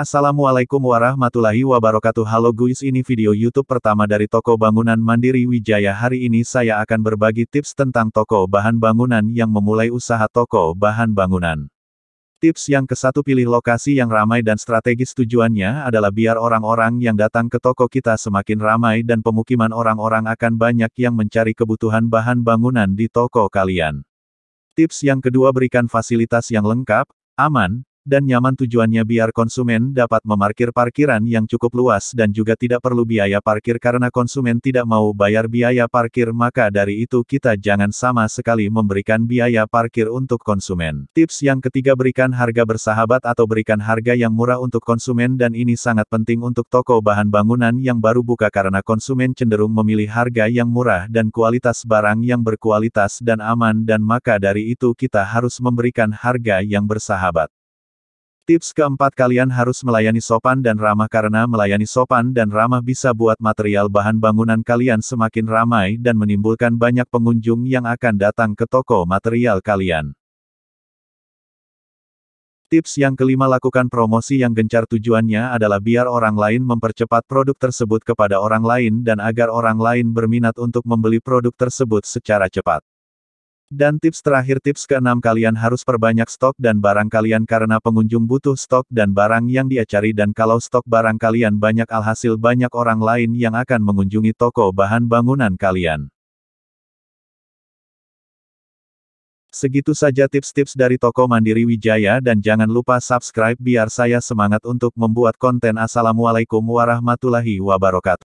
Assalamualaikum warahmatullahi wabarakatuh Halo guys ini video YouTube pertama dari Toko Bangunan Mandiri Wijaya Hari ini saya akan berbagi tips tentang toko bahan bangunan yang memulai usaha toko bahan bangunan. Tips yang kesatu pilih lokasi yang ramai dan strategis tujuannya adalah biar orang-orang yang datang ke toko kita semakin ramai dan pemukiman orang-orang akan banyak yang mencari kebutuhan bahan bangunan di toko kalian. Tips yang kedua berikan fasilitas yang lengkap, aman, dan nyaman tujuannya biar konsumen dapat memarkir parkiran yang cukup luas dan juga tidak perlu biaya parkir karena konsumen tidak mau bayar biaya parkir maka dari itu kita jangan sama sekali memberikan biaya parkir untuk konsumen. Tips yang ketiga berikan harga bersahabat atau berikan harga yang murah untuk konsumen dan ini sangat penting untuk toko bahan bangunan yang baru buka karena konsumen cenderung memilih harga yang murah dan kualitas barang yang berkualitas dan aman dan maka dari itu kita harus memberikan harga yang bersahabat. Tips keempat kalian harus melayani sopan dan ramah karena melayani sopan dan ramah bisa buat material bahan bangunan kalian semakin ramai dan menimbulkan banyak pengunjung yang akan datang ke toko material kalian. Tips yang kelima lakukan promosi yang gencar tujuannya adalah biar orang lain mempercepat produk tersebut kepada orang lain dan agar orang lain berminat untuk membeli produk tersebut secara cepat. Dan tips terakhir tips ke-6 kalian harus perbanyak stok dan barang kalian karena pengunjung butuh stok dan barang yang dia cari dan kalau stok barang kalian banyak alhasil banyak orang lain yang akan mengunjungi toko bahan bangunan kalian. Segitu saja tips-tips dari Toko Mandiri Wijaya dan jangan lupa subscribe biar saya semangat untuk membuat konten Assalamualaikum warahmatullahi wabarakatuh.